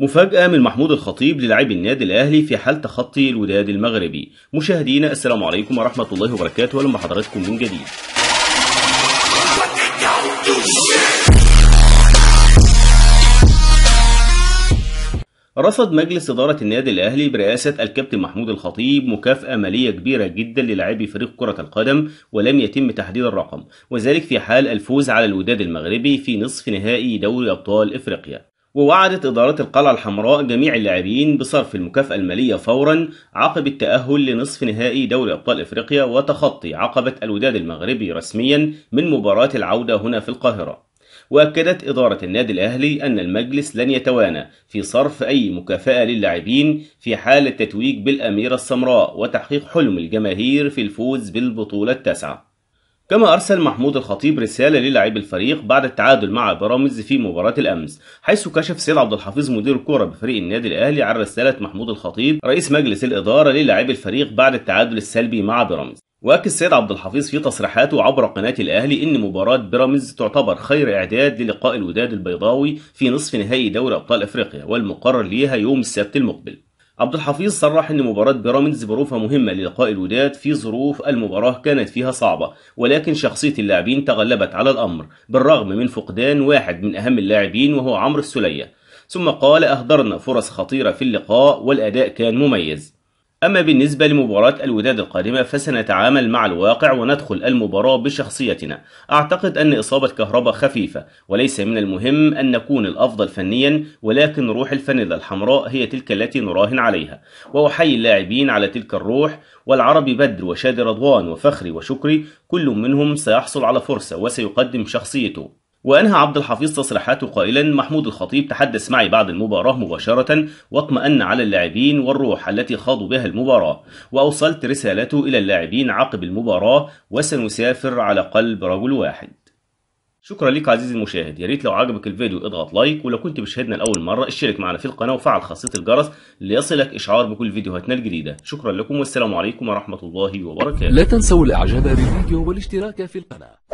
مفاجأة من محمود الخطيب للاعبي النادي الأهلي في حال تخطي الوداد المغربي. مشاهدينا السلام عليكم ورحمة الله وبركاته، أهلا بحضراتكم من جديد. رصد مجلس إدارة النادي الأهلي برئاسة الكابتن محمود الخطيب مكافأة مالية كبيرة جدا للاعبي فريق كرة القدم ولم يتم تحديد الرقم وذلك في حال الفوز على الوداد المغربي في نصف نهائي دوري أبطال إفريقيا ووعدت إدارة القلعة الحمراء جميع اللاعبين بصرف المكافأة المالية فورا عقب التأهل لنصف نهائي دوري أبطال إفريقيا وتخطي عقبة الوداد المغربي رسميا من مباراة العودة هنا في القاهرة وأكدت إدارة النادي الأهلي أن المجلس لن يتوانى في صرف أي مكافأة للاعبين في حال التتويج بالأميرة السمراء وتحقيق حلم الجماهير في الفوز بالبطولة التاسعة كما أرسل محمود الخطيب رسالة للاعب الفريق بعد التعادل مع بيراميدز في مباراة الأمس، حيث كشف سيد عبد الحفيظ مدير الكرة بفريق النادي الأهلي عن رسالة محمود الخطيب رئيس مجلس الإدارة للاعب الفريق بعد التعادل السلبي مع بيراميدز. واكد سيد عبد الحفيظ في تصريحاته عبر قناة الأهلي إن مباراة بيراميدز تعتبر خير إعداد للقاء الوداد البيضاوي في نصف نهائي دوري أبطال أفريقيا والمقرر ليها يوم السبت المقبل. عبد الحفيظ صرح أن مباراة بيراميدز بظروفها مهمة للقاء الوداد في ظروف المباراة كانت فيها صعبة ولكن شخصية اللاعبين تغلبت على الأمر بالرغم من فقدان واحد من أهم اللاعبين وهو عمرو السلية ثم قال أهدرنا فرص خطيرة في اللقاء والأداء كان مميز أما بالنسبة لمباراة الوداد القادمة فسنتعامل مع الواقع وندخل المباراة بشخصيتنا أعتقد أن إصابة كهرباء خفيفة وليس من المهم أن نكون الأفضل فنيا ولكن روح الفانيلا الحمراء هي تلك التي نراهن عليها وأحيي اللاعبين على تلك الروح والعربي بدر وشادي رضوان وفخري وشكري كل منهم سيحصل على فرصة وسيقدم شخصيته وأنهى عبد الحفيظ تصريحاته قائلا محمود الخطيب تحدث معي بعد المباراة مباشرة واطمأن على اللاعبين والروح التي خاضوا بها المباراة وأوصلت رسالته إلى اللاعبين عقب المباراة وسنسافر على قلب رجل واحد شكرا لك عزيزي المشاهد يا ريت لو عجبك الفيديو اضغط لايك ولو كنت مشاهدنا لاول مره اشترك معنا في القناه وفعل خاصيه الجرس ليصلك اشعار بكل فيديوهاتنا الجديده شكرا لكم والسلام عليكم ورحمه الله وبركاته لا تنسوا الاعجاب بالفيديو والاشتراك في القناه